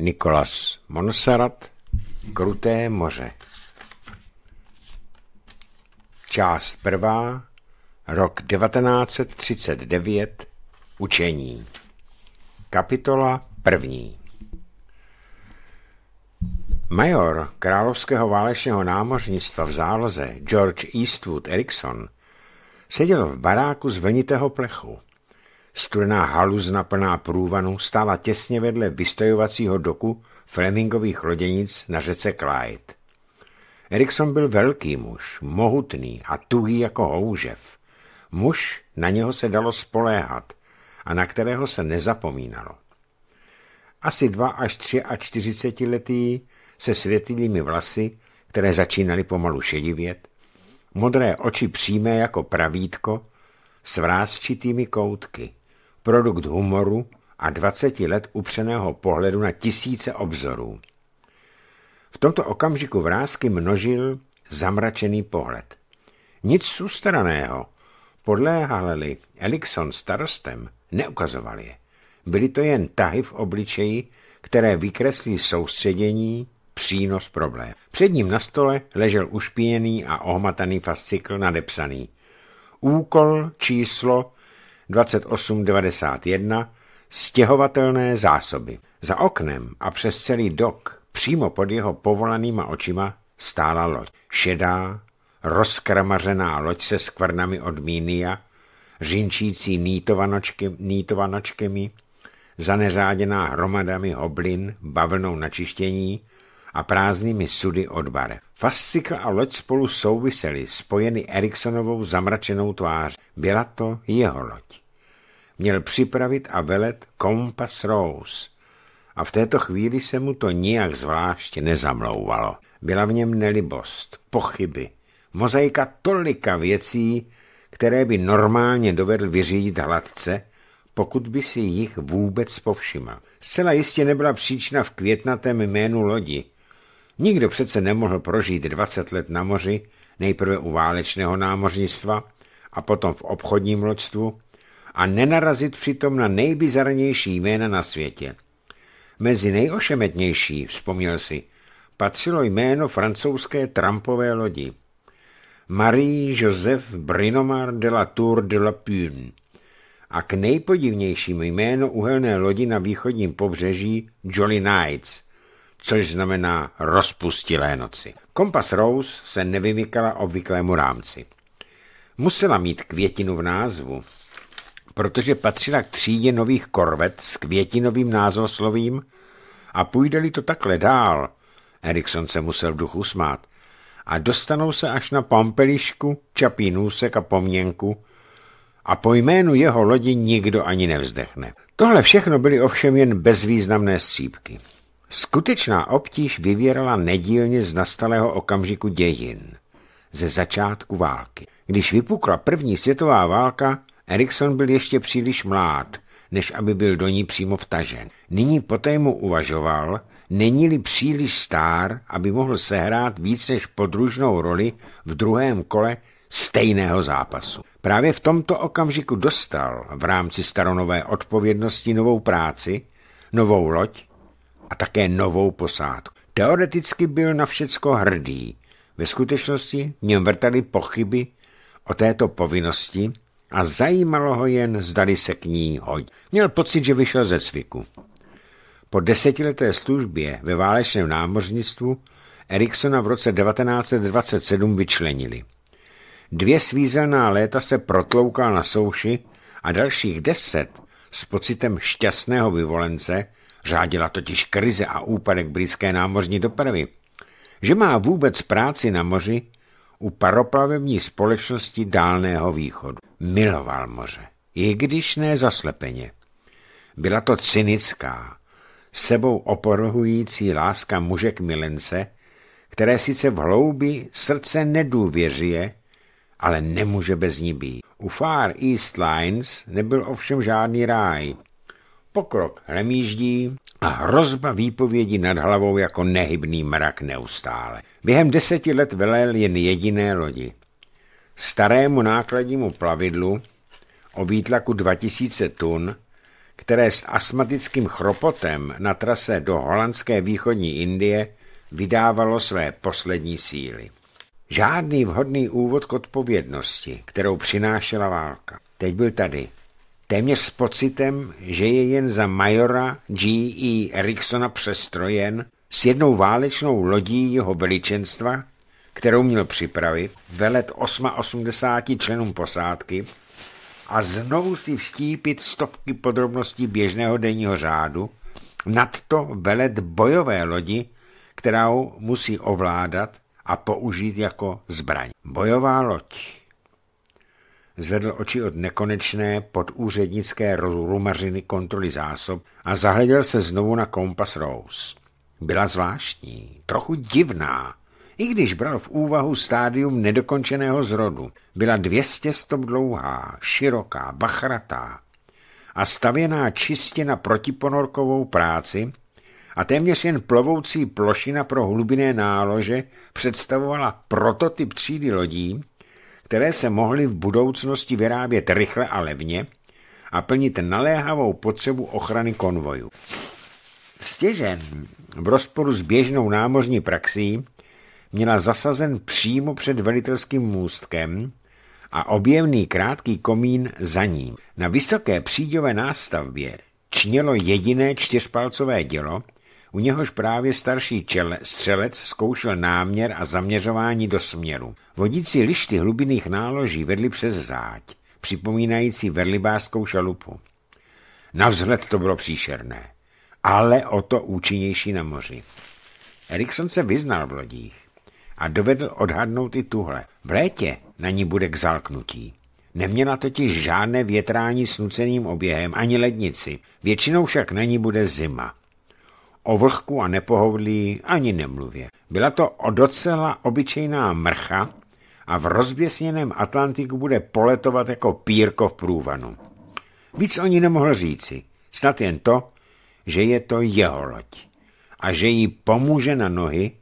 Nikolas Montserrat Kruté moře Část prvá Rok 1939 Učení Kapitola první Major Královského válečného námořnictva v záloze George Eastwood Erickson seděl v baráku z vlnitého plechu. Studená haluzna plná průvanu stála těsně vedle vystojovacího doku Flemingových loděnic na řece Clyde. Erikson byl velký muž, mohutný a tuhý jako houžev. Muž, na něho se dalo spoléhat a na kterého se nezapomínalo. Asi dva až tři a čtyřicetiletý se světlými vlasy, které začínaly pomalu šedivět, modré oči přímé jako pravítko, s vrázčitými koutky – produkt humoru a 20 let upřeného pohledu na tisíce obzorů. V tomto okamžiku vrázky množil zamračený pohled. Nic sustraného, podléhali Elikson starostem, neukazovali je. Byly to jen tahy v obličeji, které vykreslí soustředění, přínos problém. Před ním na stole ležel ušpíněný a ohmataný fascikl nadepsaný. Úkol číslo 2891 stěhovatelné zásoby. Za oknem a přes celý dok, přímo pod jeho povolanýma očima, stála loď. Šedá, rozkramařená loď se skvrnami od mínia, řinčící nítovanočky, zaneřáděná hromadami hoblin, bavlnou načištění a prázdnými sudy od bare. Fascikl a loď spolu souvisely, spojeny Eriksonovou zamračenou tvář. Byla to jeho loď měl připravit a velet kompas Rose. A v této chvíli se mu to nijak zvlášť nezamlouvalo. Byla v něm nelibost, pochyby, mozaika tolika věcí, které by normálně dovedl vyřídit hladce, pokud by si jich vůbec povšiml. Zcela jistě nebyla příčina v květnatém jménu lodi. Nikdo přece nemohl prožít 20 let na moři, nejprve u válečného námořnictva a potom v obchodním loďstvu, a nenarazit přitom na nejbizarnější jména na světě. Mezi nejošemetnější, vzpomněl si, patřilo jméno francouzské trampové lodi. Marie-Joseph Brinomar de la Tour de la Pune a k nejpodivnějším jméno uhelné lodi na východním pobřeží Jolly Nights, což znamená rozpustilé noci. Kompas Rose se nevymykala obvyklému rámci. Musela mít květinu v názvu, protože patřila k třídě nových korvet s květinovým názvoslovím a půjde-li to takhle dál, Erikson se musel v duchu smát, a dostanou se až na Pampelišku, Čapí nůsek a Poměnku a po jménu jeho lodi nikdo ani nevzdechne. Tohle všechno byly ovšem jen bezvýznamné střípky. Skutečná obtíž vyvírala nedílně z nastalého okamžiku dějin, ze začátku války. Když vypukla první světová válka, Erikson byl ještě příliš mlád, než aby byl do ní přímo vtažen. Nyní poté mu uvažoval, není-li příliš stár, aby mohl sehrát víc než podružnou roli v druhém kole stejného zápasu. Právě v tomto okamžiku dostal v rámci staronové odpovědnosti novou práci, novou loď a také novou posádku. Teoreticky byl na všecko hrdý, ve skutečnosti v něm vrtaly pochyby o této povinnosti a zajímalo ho jen, zdali se k ní hoď. Měl pocit, že vyšel ze cviku. Po desetileté službě ve válečném námořnictvu Eriksona v roce 1927 vyčlenili. Dvě svízelná léta se protloukal na souši a dalších deset s pocitem šťastného vyvolence řádila totiž krize a úpadek blízké námořní dopravy. Že má vůbec práci na moři, u paroplavební společnosti Dálného východu. Miloval moře, i když ne zaslepeně. Byla to cynická, sebou oporuhující láska muže k milence, které sice v hloubi srdce nedůvěřuje, ale nemůže bez ní být. U Far East Lines nebyl ovšem žádný ráj. Pokrok hlemíždí, a hrozba výpovědi nad hlavou jako nehybný mrak neustále. Během deseti let velel jen jediné lodi. Starému nákladnímu plavidlu o výtlaku 2000 tun, které s astmatickým chropotem na trase do holandské východní Indie vydávalo své poslední síly. Žádný vhodný úvod k odpovědnosti, kterou přinášela válka. Teď byl tady téměř s pocitem, že je jen za majora G.E. Ericksona přestrojen s jednou válečnou lodí jeho veličenstva, kterou měl připravit, velet 88 členům posádky a znovu si vštípit stovky podrobností běžného denního řádu, nadto velet bojové lodi, kterou musí ovládat a použít jako zbraň. Bojová loď zvedl oči od nekonečné podúřednické rumařiny kontroly zásob a zahleděl se znovu na kompas Rose. Byla zvláštní, trochu divná, i když bral v úvahu stádium nedokončeného zrodu. Byla 200 stop dlouhá, široká, bachratá a stavěná čistě na protiponorkovou práci a téměř jen plovoucí plošina pro hlubinné nálože představovala prototyp třídy lodí, které se mohly v budoucnosti vyrábět rychle a levně a plnit naléhavou potřebu ochrany konvojů. Stěžen v rozporu s běžnou námořní praxí měla zasazen přímo před velitelským můstkem a objemný krátký komín za ním. Na vysoké příďové nástavbě čnělo jediné čtyřpalcové dělo, u něhož právě starší čele, střelec zkoušel náměr a zaměřování do směru. Vodící lišty hlubinných náloží vedli přes záď, připomínající verlibářskou šalupu. Na vzhled to bylo příšerné, ale o to účinnější na moři. Erikson se vyznal v lodích a dovedl odhadnout i tuhle. V létě na ní bude k zalknutí. Neměla totiž žádné větrání s nuceným oběhem ani lednici, většinou však na ní bude zima. O vlhku a nepohodlí ani nemluvě. Byla to o docela obyčejná mrcha a v rozběsněném Atlantiku bude poletovat jako pírko v průvanu. Víc o ní nemohl říci, snad jen to, že je to jeho loď a že jí pomůže na nohy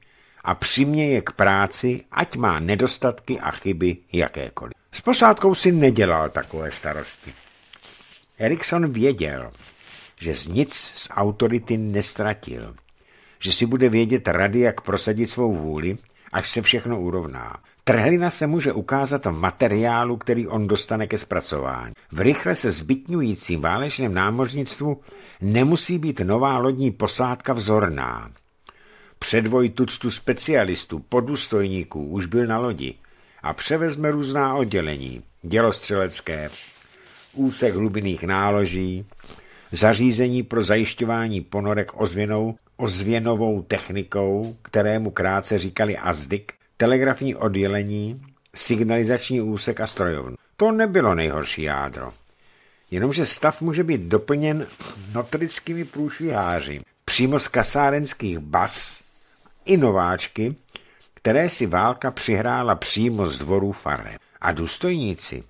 a přiměje k práci, ať má nedostatky a chyby jakékoliv. S posádkou si nedělal takové starosti. Erikson věděl, že z nic z autority nestratil, že si bude vědět rady, jak prosadit svou vůli, až se všechno urovná. Trhlina se může ukázat v materiálu, který on dostane ke zpracování. V rychle se zbytňujícím válečném námořnictvu nemusí být nová lodní posádka vzorná. Předvoj tuctu specialistů, podůstojníků už byl na lodi a převezme různá oddělení, dělostřelecké, úsek hlubinných náloží, zařízení pro zajišťování ponorek ozvěnou, ozvěnovou technikou, kterému krátce říkali azdik, telegrafní oddělení, signalizační úsek a strojovnu. To nebylo nejhorší jádro. Jenomže stav může být doplněn notorickými průšviháři přímo z kasárenských bas i nováčky, které si válka přihrála přímo z dvorů fare. A důstojníci,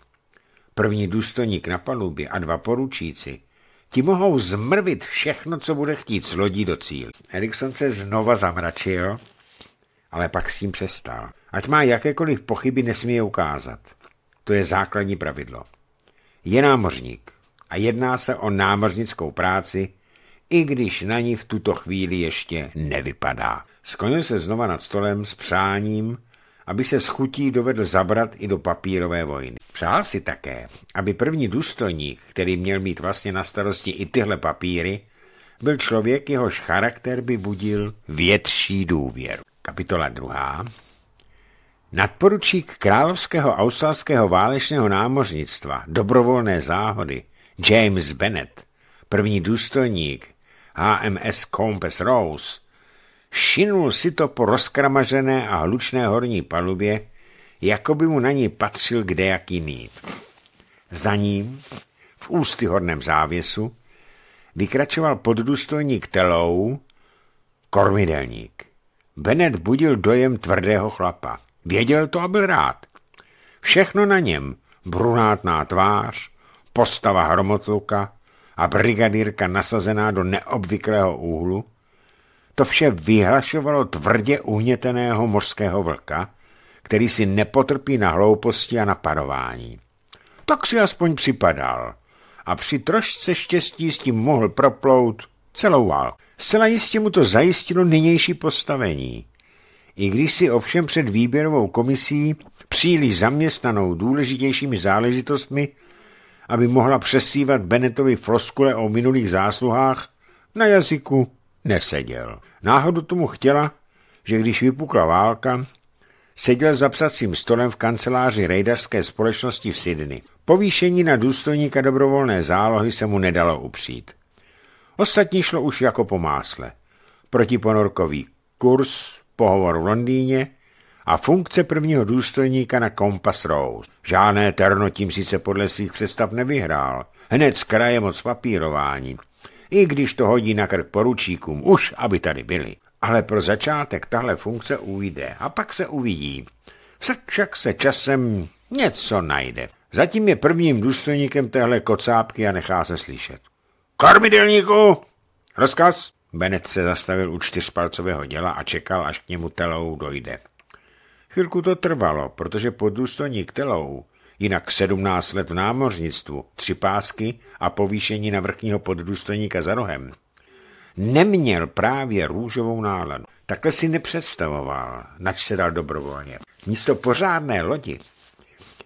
první důstojník na palubě a dva poručíci, Ti mohou zmrvit všechno, co bude chtít s lodí do cíl. Erikson se znova zamračil, ale pak s tím přestal. Ať má jakékoliv pochyby, nesmí je ukázat. To je základní pravidlo. Je námořník a jedná se o námořnickou práci, i když na ní v tuto chvíli ještě nevypadá. Skonil se znova nad stolem s přáním, aby se s chutí dovedl zabrat i do papírové vojny. Přál si také, aby první důstojník, který měl mít vlastně na starosti i tyhle papíry, byl člověk, jehož charakter by budil větší důvěru. Kapitola 2. Nadporučík královského australského válečného námořnictva, dobrovolné záhody, James Bennett, první důstojník HMS Compass Rose, Šinul si to po rozkramařené a hlučné horní palubě, jako by mu na ní patřil kdejak jiný. Za ním, v horném závěsu, vykračoval poddůstojník telou, kormidelník. Benet budil dojem tvrdého chlapa. Věděl to a byl rád. Všechno na něm, brunátná tvář, postava hromotluka a brigadírka nasazená do neobvyklého úhlu, to vše vyhlašovalo tvrdě uhněteného mořského vlka, který si nepotrpí na hlouposti a na parování. Tak si aspoň připadal a při trošce štěstí s tím mohl proplout celou válku. Zcela jistě mu to zajistilo nynější postavení. I když si ovšem před výběrovou komisí příliš zaměstnanou důležitějšími záležitostmi, aby mohla přesývat Benetovi floskule o minulých zásluhách na jazyku neseděl. Náhodu tomu chtěla, že když vypukla válka, seděl za psacím stolem v kanceláři rejdařské společnosti v Sydney. Povýšení na důstojníka dobrovolné zálohy se mu nedalo upřít. Ostatní šlo už jako po másle. Protiponorkový kurz, pohovor v Londýně a funkce prvního důstojníka na Compass Rose. Žádné Terno tím sice podle svých představ nevyhrál. Hned z kraje moc papírování i když to hodí na krk poručíkům, už aby tady byli. Ale pro začátek tahle funkce ujde a pak se uvidí. Však se časem něco najde. Zatím je prvním důstojníkem téhle kocápky a nechá se slyšet. Kormidelníku! Rozkaz! Benet se zastavil u čtyřpalcového děla a čekal, až k němu telou dojde. Chvilku to trvalo, protože pod důstojník telou Jinak 17 let v námořnictvu, tři pásky a povýšení na vrchního poddůstojníka za rohem. Neměl právě růžovou náladu. Takhle si nepředstavoval, nač se dal dobrovolně. Místo pořádné lodi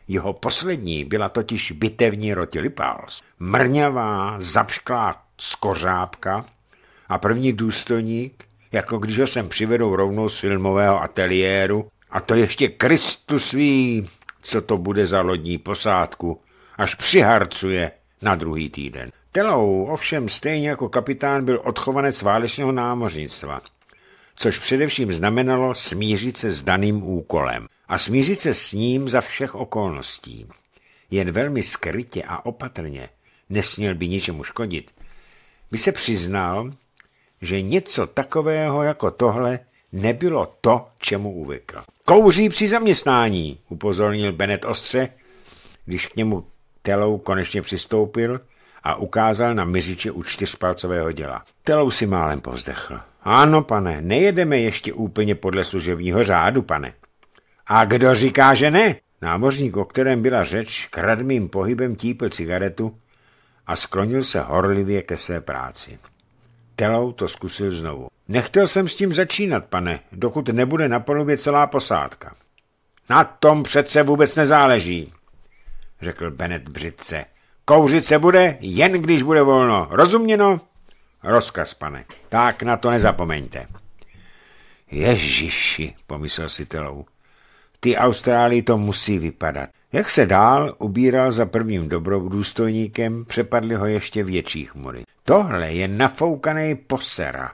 jeho poslední byla totiž bitevní roti Lipals. Mrňavá, zapšklá skořápka a první důstojník, jako když ho sem přivedou rovnou z filmového ateliéru, a to ještě Kristus ví, co to bude za lodní posádku, až přiharcuje na druhý týden. Telou ovšem stejně jako kapitán byl odchovanec válečného námořnictva, což především znamenalo smířit se s daným úkolem a smířit se s ním za všech okolností. Jen velmi skrytě a opatrně, nesměl by ničemu škodit, by se přiznal, že něco takového jako tohle nebylo to, čemu uvykl. Kouří při zaměstnání, upozornil Bennett ostře, když k němu Telou konečně přistoupil a ukázal na myřiče u čtyřpalcového děla. Telou si málem povzdechl. Ano, pane, nejedeme ještě úplně podle služebního řádu, pane. A kdo říká, že ne? Námořník, o kterém byla řeč, kradmým pohybem típl cigaretu a sklonil se horlivě ke své práci. Telou to zkusil znovu. Nechtěl jsem s tím začínat, pane, dokud nebude na palubě celá posádka. Na tom přece vůbec nezáleží, řekl Bennett břitce. Kouřit se bude, jen když bude volno. Rozuměno? Rozkaz, pane. Tak na to nezapomeňte. Ježiši, pomyslel si Telou ty Austrálii to musí vypadat. Jak se dál ubíral za prvním dobrodůstojníkem, přepadly ho ještě větší chmury. Tohle je nafoukaný posera.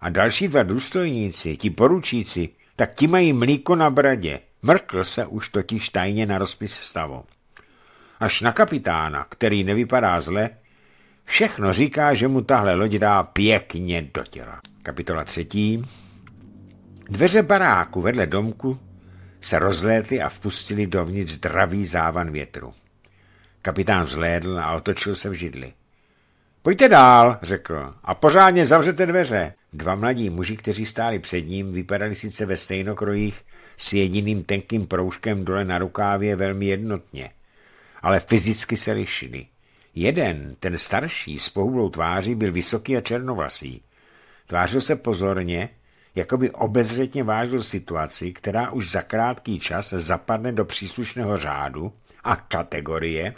A další dva důstojníci, ti poručíci, tak ti mají mlíko na bradě. Mrkl se už totiž tajně na rozpis stavu. Až na kapitána, který nevypadá zle, všechno říká, že mu tahle loď dá pěkně do těla. Kapitola třetí. Dveře baráku vedle domku se rozlétly a vpustili dovnitř dravý závan větru. Kapitán vzlédl a otočil se v židli. Pojďte dál, řekl, a pořádně zavřete dveře. Dva mladí muži, kteří stáli před ním, vypadali sice ve stejnokrojích s jediným tenkým proužkem dole na rukávě velmi jednotně, ale fyzicky se lišili. Jeden, ten starší, s pohublou tváří, byl vysoký a černovlasý. Tvářil se pozorně, jakoby obezřetně vážil situaci, která už za krátký čas zapadne do příslušného řádu a kategorie,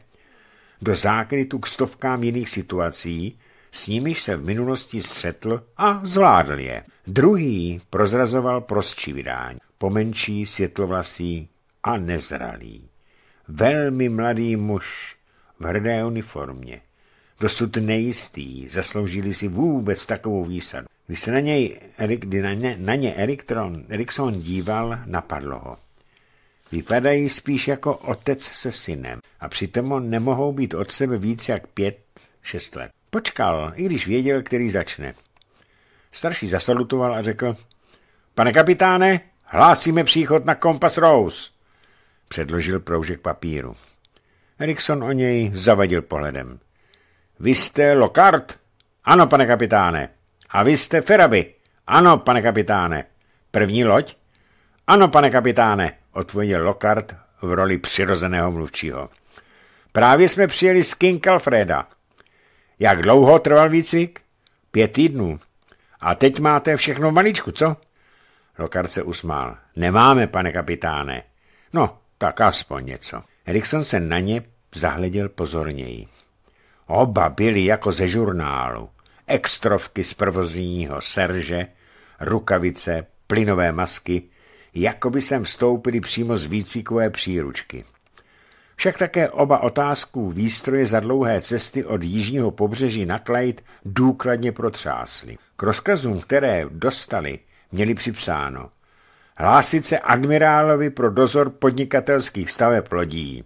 do zákrytu k stovkám jiných situací, s nimiž se v minulosti střetl a zvládl je. Druhý prozrazoval prostší vydání, pomenší, světlovlasý a nezralý. Velmi mladý muž v hrdé uniformě dosud nejistý, zasloužili si vůbec takovou výsadu. Když se na, něj Erik, kdy na ně, na ně Eriktron, Erikson díval, napadlo ho. Vypadají spíš jako otec se synem a přitom nemohou být od sebe víc jak pět, šest let. Počkal, i když věděl, který začne. Starší zasalutoval a řekl, pane kapitáne, hlásíme příchod na kompas Rose. Předložil proužek papíru. Erikson o něj zavadil pohledem. Vy jste Lockhart? Ano, pane kapitáne. A vy jste Feraby? Ano, pane kapitáne. První loď? Ano, pane kapitáne, odpověděl Lockhart v roli přirozeného mluvčího. Právě jsme přijeli z King Alfreda. Jak dlouho trval výcvik? Pět týdnů. A teď máte všechno v maličku, co? Lockhart se usmál. Nemáme, pane kapitáne. No, tak aspoň něco. Erikson se na ně zahleděl pozorněji. Oba byli jako ze žurnálu. Extrovky z provozního serže, rukavice, plynové masky, jako by sem vstoupili přímo z výcvikové příručky. Však také oba otázků výstroje za dlouhé cesty od jižního pobřeží na Clyde důkladně protřásli. K rozkazům, které dostali, měli připsáno hlásit se admirálovi pro dozor podnikatelských staveb lodí.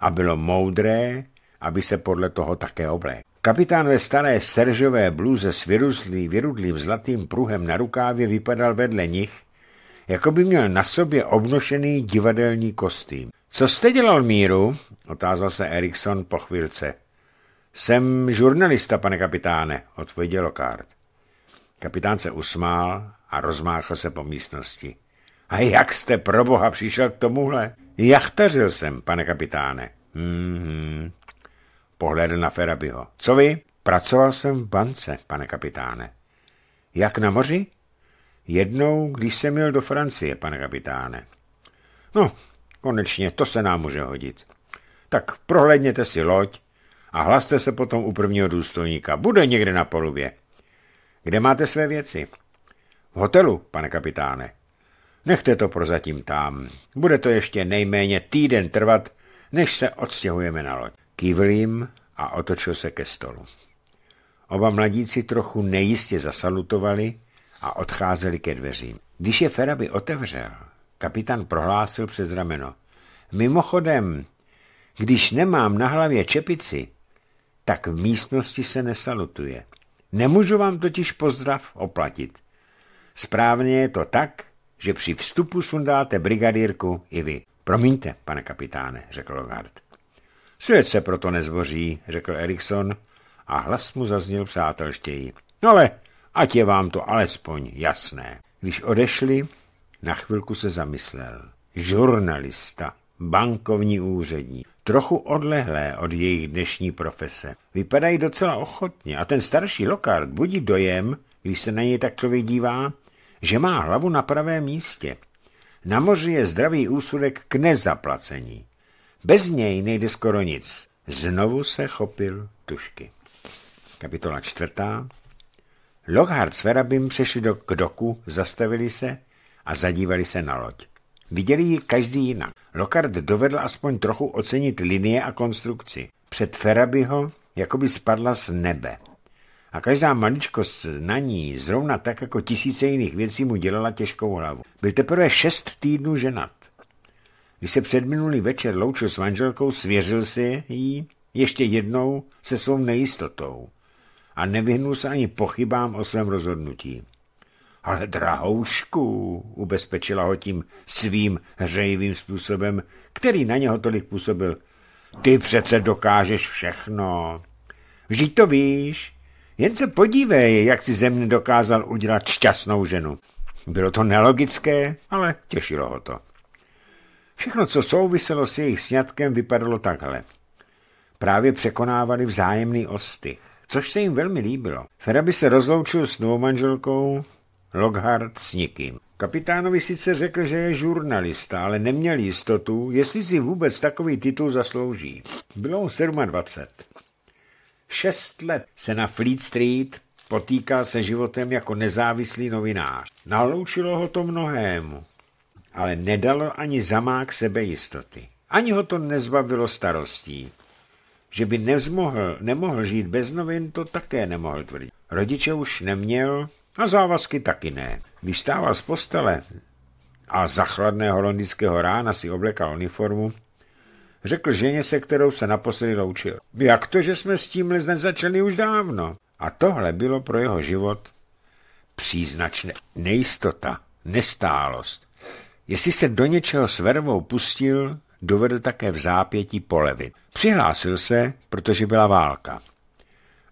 A bylo moudré, aby se podle toho také oblék. Kapitán ve staré seržové bluze s vyruzlý, vyrudlým zlatým pruhem na rukávě vypadal vedle nich, jako by měl na sobě obnošený divadelní kostým. Co jste dělal, Míru? otázal se Erikson po chvilce. Jsem žurnalista, pane kapitáne, odpověděl Lokard. Kapitán se usmál a rozmáchl se po místnosti. A jak jste pro boha přišel k tomuhle? Jachtařil jsem, pane kapitáne. Mm-hmm. Pohlédl na Ferabiho. Co vy? Pracoval jsem v bance, pane kapitáne. Jak na moři? Jednou, když jsem měl do Francie, pane kapitáne. No, konečně, to se nám může hodit. Tak prohlédněte si loď a hlaste se potom u prvního důstojníka. Bude někde na polubě. Kde máte své věci? V hotelu, pane kapitáne. Nechte to prozatím tam. Bude to ještě nejméně týden trvat, než se odstěhujeme na loď. Kývl jim a otočil se ke stolu. Oba mladíci trochu nejistě zasalutovali a odcházeli ke dveřím. Když je Feraby otevřel, kapitán prohlásil přes rameno. Mimochodem, když nemám na hlavě čepici, tak v místnosti se nesalutuje. Nemůžu vám totiž pozdrav oplatit. Správně je to tak, že při vstupu sundáte brigadírku i vy. Promiňte, pane kapitáne, řekl Lovard. Svět se proto nezboří, řekl Erikson a hlas mu zazněl přátelštěji. No ale ať je vám to alespoň jasné. Když odešli, na chvilku se zamyslel. Žurnalista, bankovní úřední, trochu odlehlé od jejich dnešní profese. Vypadají docela ochotně a ten starší lokard budí dojem, když se na něj tak člověk dívá, že má hlavu na pravém místě. Na moři je zdravý úsudek k nezaplacení. Bez něj nejde skoro nic. Znovu se chopil tušky. Kapitola čtvrtá. Lockhart s Verabim přešli do Kdoku, zastavili se a zadívali se na loď. Viděli ji každý jinak. Lockhart dovedl aspoň trochu ocenit linie a konstrukci. Před Ferabiho by spadla z nebe. A každá maličkost na ní, zrovna tak jako tisíce jiných věcí, mu dělala těžkou hlavu. Byl teprve šest týdnů ženat. Když se minulý večer loučil s manželkou, svěřil si jí ještě jednou se svou nejistotou a nevyhnul se ani pochybám o svém rozhodnutí. Ale drahoušku, ubezpečila ho tím svým hřejivým způsobem, který na něho tolik působil. Ty přece dokážeš všechno. Vždyť to víš. Jen se podívej, jak si země dokázal udělat šťastnou ženu. Bylo to nelogické, ale těšilo ho to. Všechno, co souviselo s jejich sňatkem, vypadalo takhle. Právě překonávali vzájemný ostych, což se jim velmi líbilo. Feraby se rozloučil s novou manželkou, Lockhart s nikým. Kapitánovi sice řekl, že je žurnalista, ale neměl jistotu, jestli si vůbec takový titul zaslouží. Bylo mu 27. Šest let se na Fleet Street potýkal se životem jako nezávislý novinář. Naloučilo ho to mnohému ale nedalo ani zamák sebejistoty. Ani ho to nezbavilo starostí. Že by nevzmohl, nemohl žít bez novin, to také nemohl tvrdit. Rodiče už neměl a závazky taky ne. Když stával z postele a za chladného londýnského rána si oblekal uniformu, řekl ženě, se kterou se naposledy loučil. Jak to, že jsme s tím začali už dávno? A tohle bylo pro jeho život příznačné. Nejistota, nestálost, Jestli se do něčeho s vervou pustil, dovedl také v zápětí polevit. Přihlásil se, protože byla válka.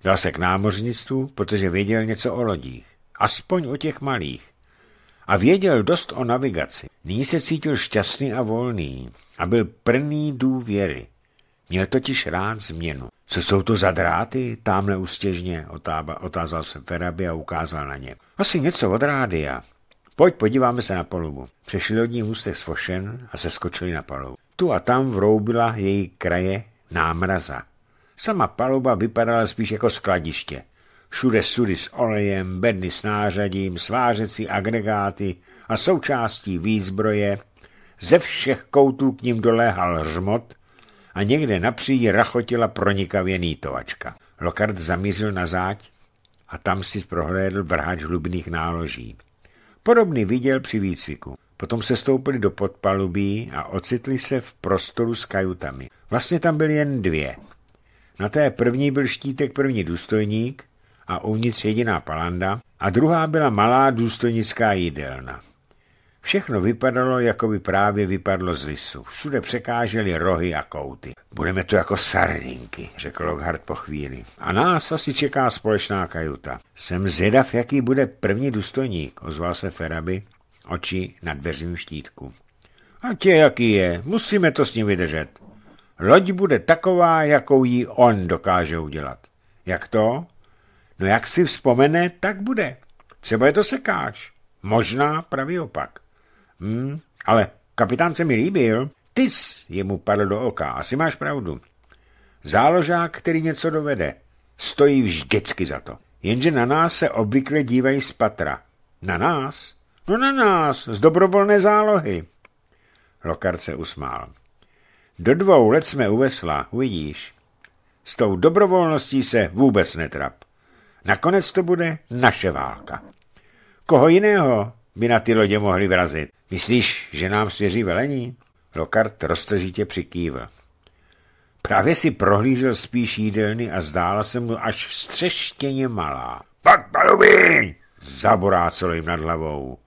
Dal se k námořnictvu, protože věděl něco o lodích. Aspoň o těch malých. A věděl dost o navigaci. Nyní se cítil šťastný a volný a byl prný důvěry. Měl totiž rád změnu. Co jsou to za dráty? Támhle ústěžně otázal se Ferabi a ukázal na ně. Asi něco od rádia. Pojď, podíváme se na palubu. Přešli od ní z Fošen a skočili na palubu. Tu a tam vroubila její kraje námraza. Sama paluba vypadala spíš jako skladiště. Všude sudy s olejem, bedny s nářadím, svářecí agregáty a součástí výzbroje. Ze všech koutů k ním doléhal hřmot a někde napříjí rachotila pronikavě nýtovačka. Lokard zamířil na záď a tam si prohlédl vrhač hlubných náloží. Podobný viděl při výcviku. Potom se stoupili do podpalubí a ocitli se v prostoru s kajutami. Vlastně tam byly jen dvě. Na té první byl štítek první důstojník a uvnitř jediná palanda a druhá byla malá důstojnická jídelna. Všechno vypadalo, jako by právě vypadlo z lisu. Všude překážely rohy a kouty. Budeme tu jako sardinky, řekl Lockhart po chvíli. A nás asi čeká společná kajuta. Jsem zvědav, jaký bude první důstojník, ozval se Feraby, oči na dveřím štítku. A tě jaký je, musíme to s ním vydržet. Loď bude taková, jakou ji on dokáže udělat. Jak to? No jak si vzpomene, tak bude. Třeba je to sekáč. Možná pravý opak. Hmm, ale kapitán se mi líbil. Tys jemu padl do oka, asi máš pravdu. Záložák, který něco dovede, stojí vždycky za to. Jenže na nás se obvykle dívají z patra. Na nás? No na nás, z dobrovolné zálohy. Lokard se usmál. Do dvou let jsme u vesla, uvidíš. S tou dobrovolností se vůbec netrap. Nakonec to bude naše válka. Koho jiného by na ty lodě mohli vrazit? Myslíš, že nám svěří velení? Lokart roztržitě přikývil. Právě si prohlížel spíš jídelny a zdála se mu až střeštěně malá. Pak paluby! Zaborácelo jim nad hlavou.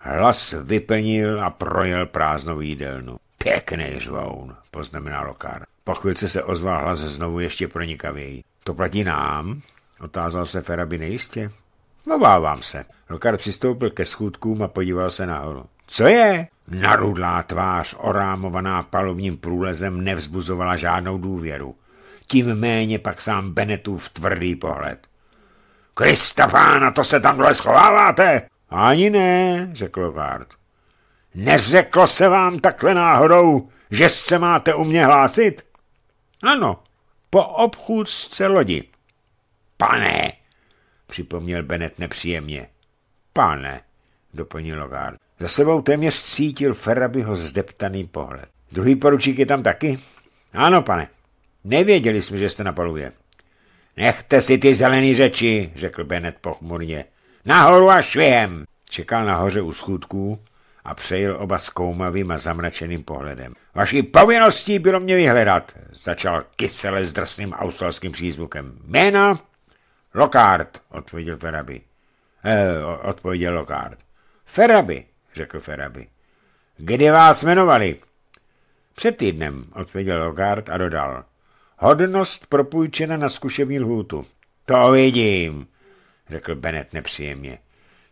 Hlas vypenil a projel prázdnou jídelnu. Pěkný řvoun, poznamenal Lokar. Po chvilce se ozval hlas znovu ještě pronikavěji. To platí nám? Otázal se Feraby nejistě. Obávám se. Lokar přistoupil ke schůdkům a podíval se nahoru. Co je? Narudlá tvář, orámovaná palovním průlezem, nevzbuzovala žádnou důvěru. Tím méně pak sám Benetův tvrdý pohled. Krista to se tam dole schováváte? Ani ne, řekl Vard. Neřeklo se vám takhle náhodou, že se máte u mě hlásit? Ano, po obchůdce lodi. Pane, připomněl Benet nepříjemně. Pane, doplnil Vard. Za sebou téměř cítil Ferabyho zdeptaný pohled. Druhý poručík je tam taky? Ano, pane. Nevěděli jsme, že jste na palubě. Nechte si ty zelený řeči, řekl Bennett pochmurně. Nahoru a švihem! Čekal nahoře u schůdků a přejel oba zkoumavým a zamračeným pohledem. Vaší povinností bylo mě vyhledat, začal kysele s drsným australským přízvukem. Jména? Lockhart. odpověděl Ferabi. Eh, odpověděl Lockhart. Ferabi, řekl Ferabi. Kdy vás jmenovali? Před týdnem, odpověděl Logard a dodal. Hodnost propůjčena na zkušební lhůtu. To vidím, řekl Bennett nepříjemně.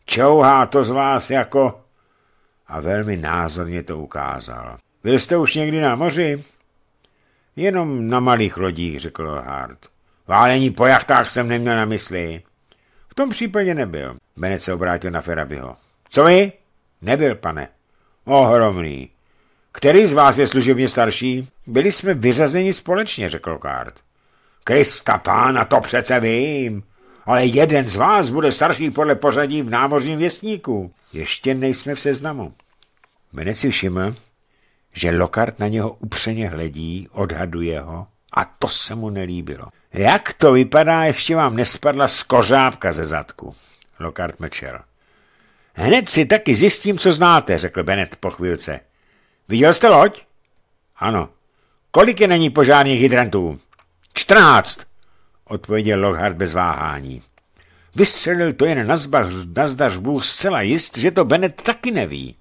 Čouhá to z vás jako... A velmi názorně to ukázal. Byl jste už někdy na moři? Jenom na malých lodích, řekl Hart. Válení po jachtách jsem neměl na mysli. V tom případě nebyl. Bennett se obrátil na Ferabiho. Co vy? Nebyl, pane. Ohromný. Který z vás je služebně starší? Byli jsme vyřazeni společně, řekl Kárt. Krista pána, to přece vím. Ale jeden z vás bude starší podle pořadí v námořním věstníku. Ještě nejsme v seznamu. Mene si všiml, že Lokart na něho upřeně hledí, odhaduje ho a to se mu nelíbilo. Jak to vypadá, ještě vám nespadla skořápka ze zadku. Lokart mečel. Hned si taky zjistím, co znáte, řekl Bennett po chvílce. Viděl jste loď? Ano. Kolik je na ní požárních hydrantů? Čtrnáct, odpověděl Lockhart bez váhání. Vystřelil to jen na zdař Bůh zcela jist, že to Bennett taky neví.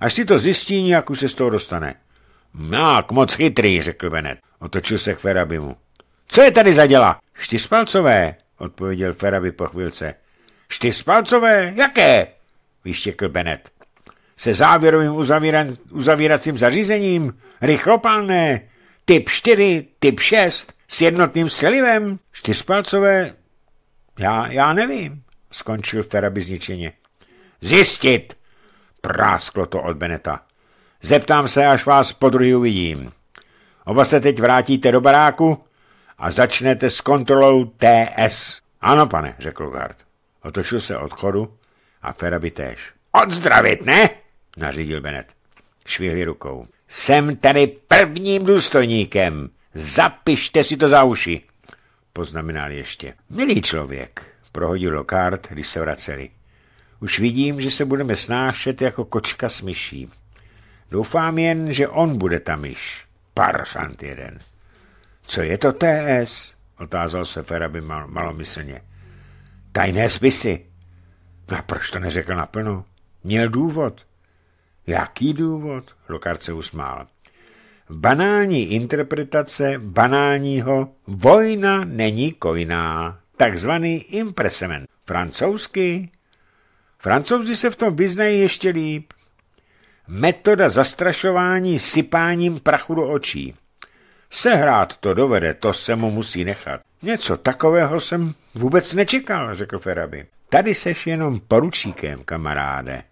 Až si to zjistí, nějak už se z toho dostane. Mák, moc chytrý, řekl Bennett. Otočil se k Ferabimu. Co je tady za děla? Štyřpalcové, odpověděl Feraby po chvilce. Čtyřpalcové? Jaké? vyštěkl Benet. Se závěrovým uzavíran, uzavíracím zařízením? rychlopalné, Typ 4, typ 6, s jednotným střelivem? Čtyřpalcové? Já, já nevím, skončil Feraby zničeně. Zjistit! Prásklo to od Beneta. Zeptám se, až vás po druhý uvidím. Oba se teď vrátíte do baráku a začnete s kontrolou TS. Ano, pane, řekl Gard otočil se od chodu a Feraby též. Odzdravit, ne? nařídil Benet. Švihli rukou. Jsem tady prvním důstojníkem. Zapište si to za uši. Poznamenal ještě. Milý člověk, prohodil Lokard, když se vraceli. Už vidím, že se budeme snášet jako kočka s myší. Doufám jen, že on bude ta myš. Parchant jeden. Co je to TS? Otázal se Feraby mal, malomyslně. Tajné spisy. No a proč to neřekl naplno? Měl důvod. Jaký důvod? Lokard se usmál. Banální interpretace banálního vojna není kojná, takzvaný impresement. Francouzsky? Francouzi se v tom vyznají ještě líp. Metoda zastrašování sypáním prachu do očí. Sehrát to dovede, to se mu musí nechat. Něco takového jsem vůbec nečekal, řekl Ferabi. Tady seš jenom poručíkem, kamaráde.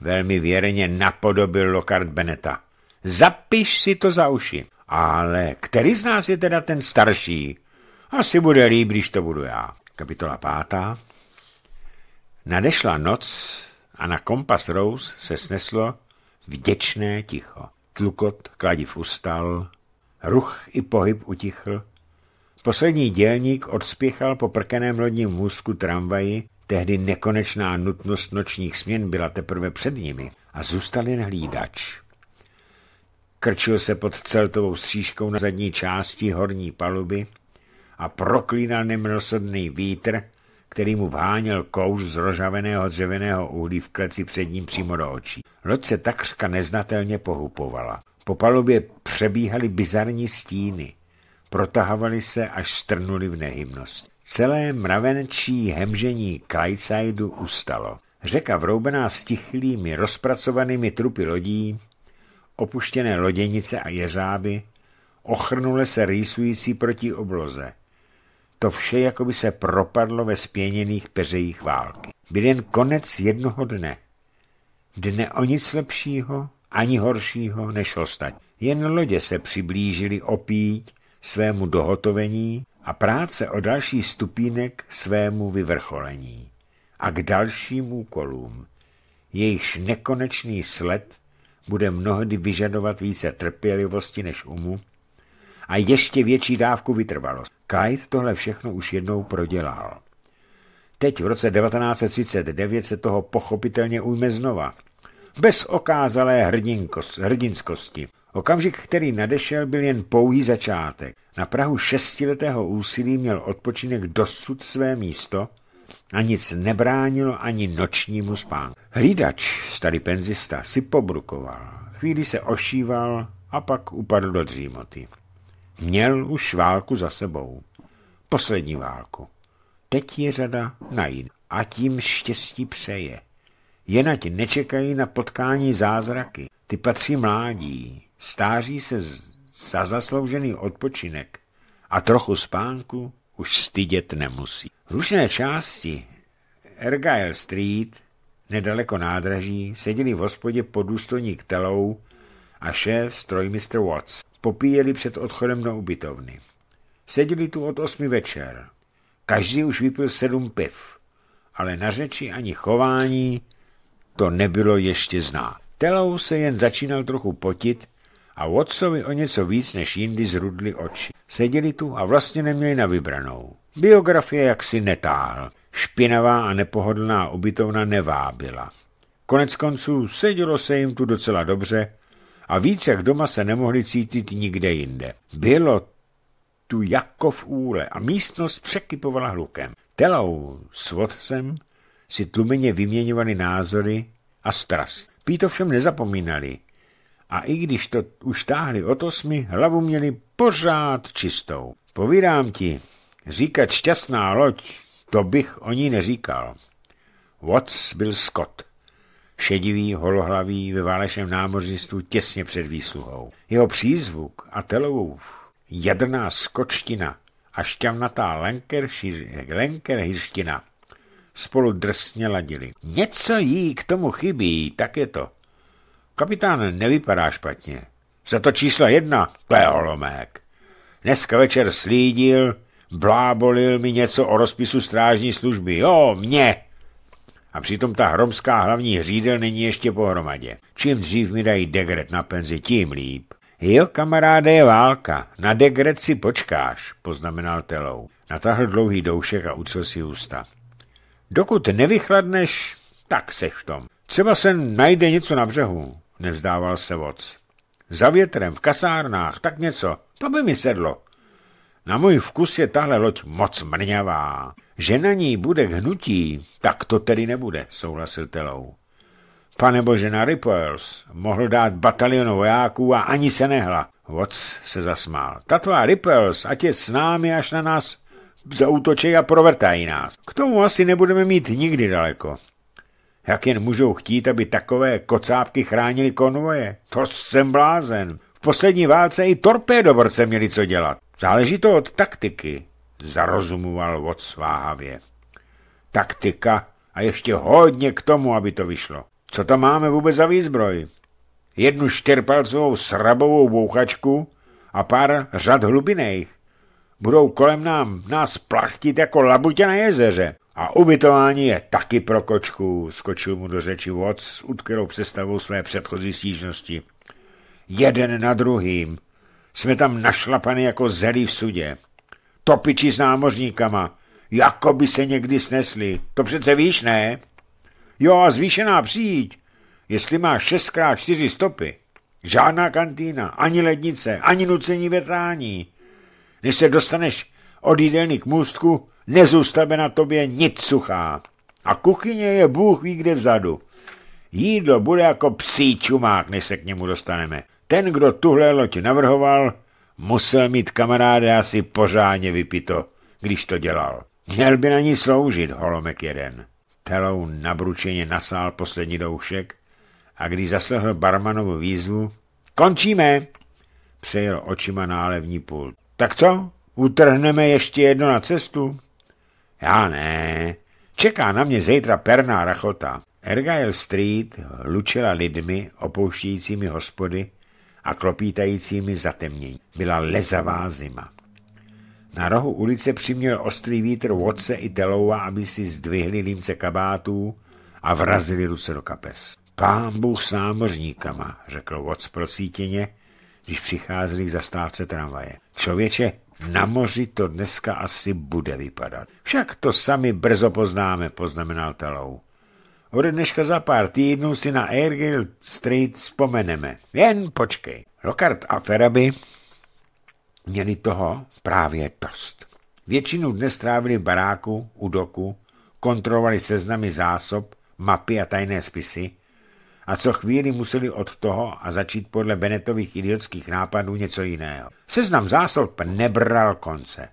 Velmi věrně napodobil Lockhart Beneta. Zapiš si to za uši. Ale který z nás je teda ten starší? Asi bude líp, když to budu já. Kapitola pátá. Nadešla noc a na kompas Rose se sneslo vděčné ticho. Tlukot kladiv ustal, Ruch i pohyb utichl. Poslední dělník odspěchal po prkeném lodním vůzku tramvaji, tehdy nekonečná nutnost nočních směn byla teprve před nimi a zůstal jen hlídač. Krčil se pod celtovou stříškou na zadní části horní paluby a proklínal nemilosrdný vítr, který mu vháněl kouř z rožaveného dřevěného uhlí v kleci před ním přímo do očí. Loď se takřka neznatelně pohupovala. Po palubě přebíhaly bizarní stíny. Protahovaly se, až strnuli v nehybnost. Celé mravenčí hemžení Clydeside ustalo. Řeka vroubená stichlými, rozpracovanými trupy lodí, opuštěné loděnice a jeřáby, ochrnule se rýsující proti obloze – to vše jakoby se propadlo ve spěněných peřejích války. Byl jen konec jednoho dne. Dne o nic lepšího ani horšího než ostatní. Jen lodě se přiblížili opít svému dohotovení a práce o další stupínek svému vyvrcholení a k dalším úkolům. Jejichž nekonečný sled bude mnohdy vyžadovat více trpělivosti než umu a ještě větší dávku vytrvalost. Kite tohle všechno už jednou prodělal. Teď v roce 1939 se toho pochopitelně ujme znova. Bez okázalé hrdinskosti. Okamžik, který nadešel, byl jen pouhý začátek. Na Prahu šestiletého úsilí měl odpočinek dosud své místo a nic nebránilo ani nočnímu spánku. Hlídač, starý penzista, si pobrukoval. Chvíli se ošíval a pak upadl do dřímoty. Měl už válku za sebou. Poslední válku. Teď je řada najít a tím štěstí přeje. Jenať nečekají na potkání zázraky. Ty patří mládí, stáří se za zasloužený odpočinek a trochu spánku už stydět nemusí. V rušné části Argyle Street, nedaleko nádraží, seděli v hospodě podůstojník Telou a šéf strojmistr Watts popíjeli před odchodem do ubytovny. Seděli tu od osmi večer. Každý už vypil sedm piv, ale na řeči ani chování to nebylo ještě zná. Telou se jen začínal trochu potit a Watsovi o něco víc než jindy zrudli oči. Seděli tu a vlastně neměli na vybranou. Biografie jaksi netáhl, špinavá a nepohodlná ubytovna nevábila. Konec konců sedělo se jim tu docela dobře a víc jak doma se nemohli cítit nikde jinde. Bylo tu jako v úle a místnost překypovala hlukem. Telou s vodcem si tlumeně vyměňovali názory a strast. Pít všem nezapomínali a i když to už táhli od osmi, hlavu měli pořád čistou. Povídám ti, říkat šťastná loď, to bych o ní neříkal. Watts byl Scott šedivý, holohlavý, ve válečném námořnictvu těsně před výsluhou. Jeho přízvuk a telovův, jadrná skočtina a šťavnatá lenkerhirština spolu drsně ladili. Něco jí k tomu chybí, tak je to. Kapitán nevypadá špatně. Za to číslo jedna, to Dneska večer slídil, blábolil mi něco o rozpisu strážní služby. Jo, mě! A přitom ta hromská hlavní hřídel není ještě pohromadě. Čím dřív mi dají degret na penzi, tím líp. Jo, kamaráde, je válka. Na degret si počkáš, poznamenal telou. Natáhl dlouhý doušek a ucel si ústa. Dokud nevychladneš, tak seš v tom. Třeba se najde něco na břehu, nevzdával se voc. Za větrem, v kasárnách, tak něco. To by mi sedlo. Na můj vkus je tahle loď moc mrňavá. Že na ní bude hnutí, tak to tedy nebude, souhlasil Telou. Pane bože, na Ripples mohl dát batalionu vojáků a ani se nehla. Watts se zasmál. tvá Ripples, ať je s námi, až na nás zautočí a provrtají nás. K tomu asi nebudeme mít nikdy daleko. Jak jen můžou chtít, aby takové kocápky chránili konvoje? To jsem blázen. V poslední válce i torpédoborce měli co dělat. Záleží to od taktiky, zarozumoval od sváhavě. Taktika a ještě hodně k tomu, aby to vyšlo. Co to máme vůbec za výzbroj? Jednu štěrpalcovou srabovou bouchačku a pár řad hlubinejch. Budou kolem nám nás plachtit jako labutě na jezeře. A ubytování je taky pro kočku, skočil mu do řeči Watts s utkvělou představou své předchozí stížnosti. Jeden na druhým, jsme tam našlapany jako zelí v sudě. Topiči s námořníkama. Jako by se někdy snesli. To přece víš, ne? Jo, a zvýšená přijď. Jestli má 6x4 stopy, žádná kantýna, ani lednice, ani nucení větrání. Než se dostaneš od jídelny k můstku, nezůstane na tobě nic suchá. A kuchyně je Bůh ví kde vzadu. Jídlo bude jako psí čumák, než se k němu dostaneme. Ten, kdo tuhle loď navrhoval, musel mít kamaráde asi pořádně vypito, když to dělal. Měl by na ní sloužit, holomek jeden. Telou nabručeně nasál poslední doušek a když zaslehl barmanovu výzvu, končíme, přejel očima nálevní pult. Tak co, utrhneme ještě jedno na cestu? Já ne, čeká na mě zítra perná rachota. Ergail Street lučila lidmi opouštějícími hospody, a klopítajícími zatemnění. Byla lezavá zima. Na rohu ulice přiměl ostrý vítr vodce i Teloua, aby si zdvihli límce kabátů a vrazili ruce do kapes. Pán Bůh s námořníkama, řekl Watts prosítěně, když přicházeli k zastávce tramvaje. Člověče, na moři to dneska asi bude vypadat. Však to sami brzo poznáme, poznamenal Telou. Ode dneška za pár týdnů si na Ergil Street vzpomeneme. Jen počkej. Lockhart a Feraby měli toho právě dost. Většinu dne strávili v baráku, u doku, kontrolovali seznamy zásob, mapy a tajné spisy a co chvíli museli od toho a začít podle Benetových idiotských nápadů něco jiného. Seznam zásob nebral konce.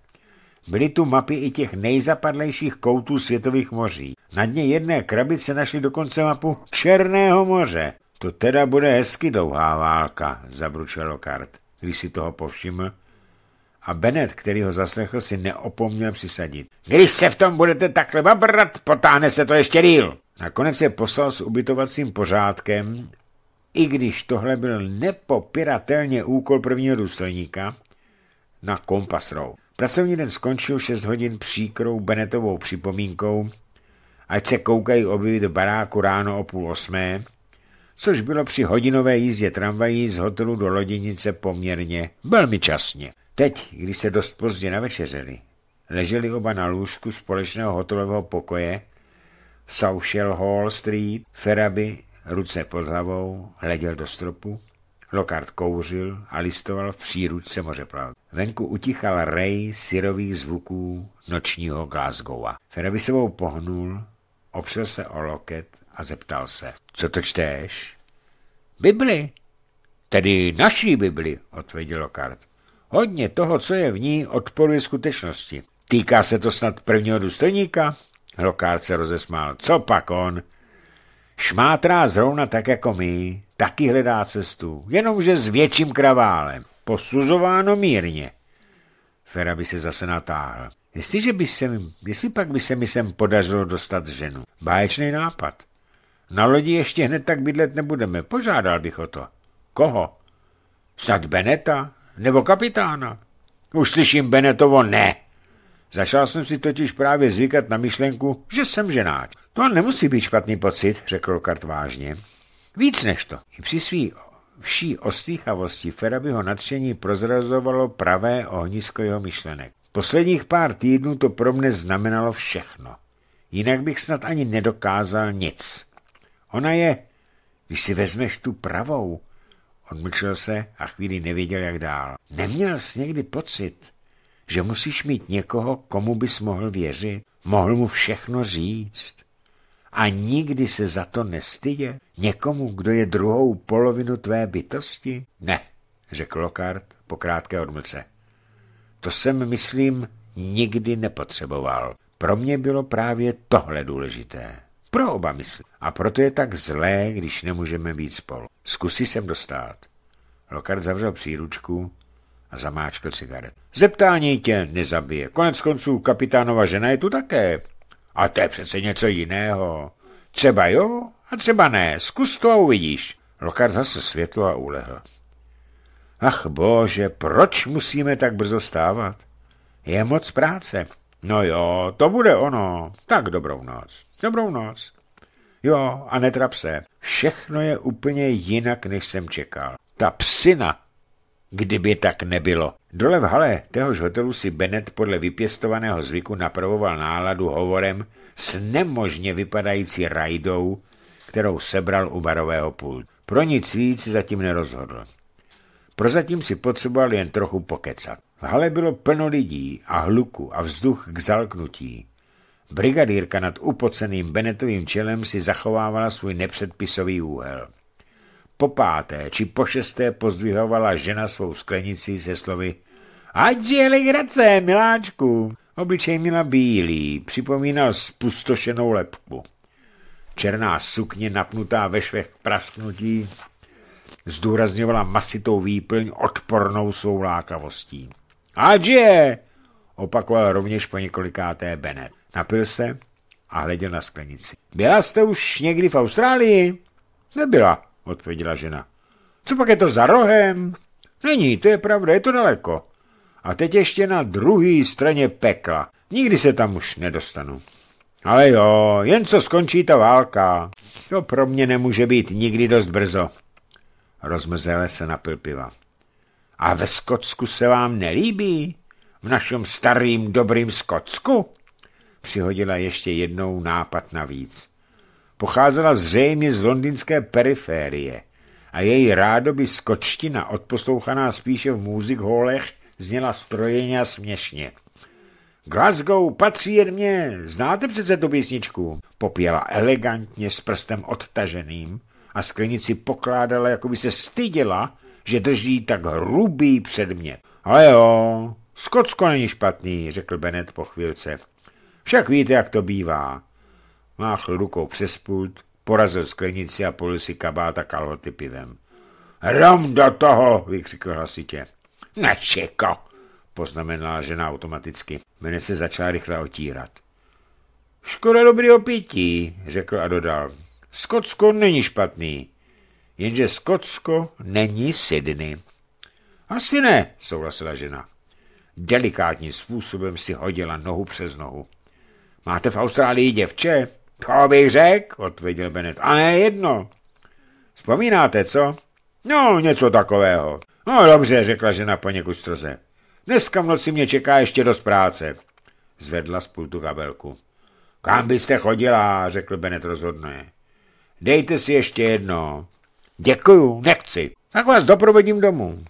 Byly tu mapy i těch nejzapadlejších koutů světových moří. Na dně jedné krabice našli dokonce mapu Černého moře. To teda bude hezky dlouhá válka, zabručel Kart, když si toho povšiml. A Bennett, který ho zaslechl, si neopomněl přisadit. Když se v tom budete takhle babrat, potáhne se to ještě díl. Nakonec je poslal s ubytovacím pořádkem, i když tohle byl nepopiratelně úkol prvního důstojníka, na kompasrou. Pracovní den skončil 6 hodin příkrou Benetovou připomínkou, ať se koukají objevit v baráku ráno o půl osmé, což bylo při hodinové jízdě tramvají z hotelu do loděnice poměrně velmi časně. Teď, když se dost pozdě navečeřeli, leželi oba na lůžku společného hotelového pokoje v Southall Hall Street, Feraby, ruce pod hlavou, hleděl do stropu Lokard kouřil a listoval v příručce mořeplavby. Venku utichal rej syrových zvuků nočního Glasgowa. sebou pohnul, opřel se o loket a zeptal se. Co to čteš? Bibli. Tedy naší Bibli, odpověděl Lokard. Hodně toho, co je v ní, odporuje skutečnosti. Týká se to snad prvního důstojníka? Lokard se rozesmál. Co pak on? Šmátrá zrovna tak jako my, taky hledá cestu, jenomže s větším kraválem, posuzováno mírně. Fera by se zase natáhl. Jestliže by se, jestli pak by se mi sem podařilo dostat ženu? Báječný nápad. Na lodi ještě hned tak bydlet nebudeme, požádal bych o to. Koho? Snad Beneta? Nebo kapitána? Už slyším Benetovo ne. Začal jsem si totiž právě zvykat na myšlenku, že jsem ženáč. To nemusí být špatný pocit, řekl Kart vážně. Víc než to. I při svý vší ostýchavosti Ferabyho nadšení prozrazovalo pravé ohnisko jeho myšlenek. Posledních pár týdnů to pro mne znamenalo všechno. Jinak bych snad ani nedokázal nic. Ona je, když si vezmeš tu pravou, odmlčel se a chvíli nevěděl, jak dál. Neměl jsi někdy pocit, že musíš mít někoho, komu bys mohl věřit? Mohl mu všechno říct? a nikdy se za to nestydě? Někomu, kdo je druhou polovinu tvé bytosti? Ne, řekl Lockhart po krátké odmlce. To jsem, myslím, nikdy nepotřeboval. Pro mě bylo právě tohle důležité. Pro oba mysli. A proto je tak zlé, když nemůžeme být spolu. Zkusí sem dostat. Lockhart zavřel příručku a zamáčkl cigaret. Zeptání tě nezabije. Konec konců kapitánova žena je tu také. A to je přece něco jiného. Třeba jo, a třeba ne. Zkus to a uvidíš. Lokar zase světlo a ulehl. Ach bože, proč musíme tak brzo stávat? Je moc práce. No jo, to bude ono. Tak dobrou noc. Dobrou noc. Jo, a netrap se. Všechno je úplně jinak, než jsem čekal. Ta psina Kdyby tak nebylo. Dole v hale téhož hotelu si Bennett podle vypěstovaného zvyku napravoval náladu hovorem s nemožně vypadající rajdou, kterou sebral u barového pultu. Pro nic víc zatím nerozhodl. Prozatím si potřeboval jen trochu pokecat. V hale bylo plno lidí a hluku a vzduch k zalknutí. Brigadírka nad upoceným Benetovým čelem si zachovávala svůj nepředpisový úhel po páté či po šesté pozdvihovala žena svou sklenici se slovy Ať je legrace, miláčku! Obličej měla bílý, připomínal spustošenou lepku. Černá sukně napnutá ve švech k prasknutí zdůrazňovala masitou výplň odpornou svou lákavostí. Ať je! opakoval rovněž po několikáté Bennett. Napil se a hleděl na sklenici. Byla jste už někdy v Austrálii? Nebyla, odpověděla žena. Co pak je to za rohem? Není, to je pravda, je to daleko. A teď ještě na druhé straně pekla. Nikdy se tam už nedostanu. Ale jo, jen co skončí ta válka. To pro mě nemůže být nikdy dost brzo. Rozmrzele se napil piva. A ve Skotsku se vám nelíbí? V našem starým dobrým Skotsku? Přihodila ještě jednou nápad navíc pocházela zřejmě z londýnské periférie a její rádoby skočtina, odposlouchaná spíše v music hallech, zněla strojeně a směšně. Glasgow patří jen mě, znáte přece tu písničku, popěla elegantně s prstem odtaženým a sklenici pokládala, jako by se styděla, že drží tak hrubý předmět. A jo, Skotsko není špatný, řekl Bennett po chvílce. Však víte, jak to bývá. Máchl rukou přes pult, porazil sklenici a polil si kabáta kalhoty pivem. Rom do toho, vykřikl hlasitě. Načeko, poznamenala žena automaticky. Mene se začala rychle otírat. Škoda dobrý opití, řekl a dodal. Skotsko není špatný, jenže Skotsko není Sydney. Asi ne, souhlasila žena. Delikátním způsobem si hodila nohu přes nohu. Máte v Austrálii děvče? To bych řekl, odpověděl Benet. A ne jedno. Vzpomínáte, co? No, něco takového. No dobře, řekla žena poněkud stroze. Dneska v noci mě čeká ještě dost práce. Zvedla z pultu kabelku. Kam byste chodila, řekl Benet rozhodně. Dejte si ještě jedno. Děkuju, nechci. Tak vás doprovodím domů.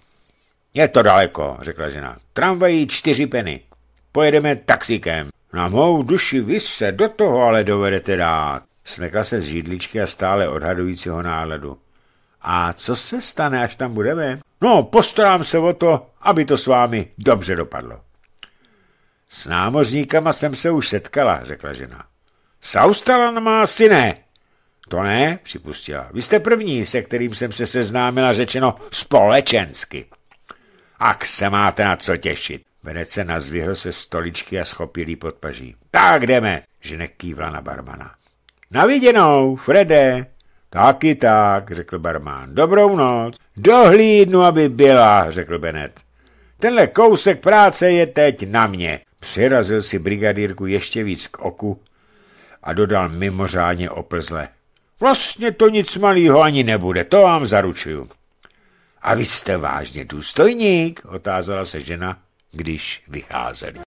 Je to daleko, řekla žena. Tramvají čtyři peny. Pojedeme taxíkem. Na mou duši vy se do toho ale dovedete dát, smekla se z židličky a stále odhadujícího náledu. A co se stane, až tam budeme? No, postarám se o to, aby to s vámi dobře dopadlo. S námořníkama jsem se už setkala, řekla žena. Saustalan má syne. To ne, připustila. Vy jste první, se kterým jsem se seznámila řečeno společensky. Ak se máte na co těšit. Venece nazvihl se stoličky a schopil jí pod paží. Tak jdeme, ženek kývla na barmana. Naviděnou, Frede. Taky tak, řekl barmán. Dobrou noc. Dohlídnu, aby byla, řekl Benet. Tenhle kousek práce je teď na mě. Přirazil si brigadírku ještě víc k oku a dodal mimořádně oplzle. Vlastně to nic malýho ani nebude, to vám zaručuju. A vy jste vážně důstojník, otázala se žena když vycházeli.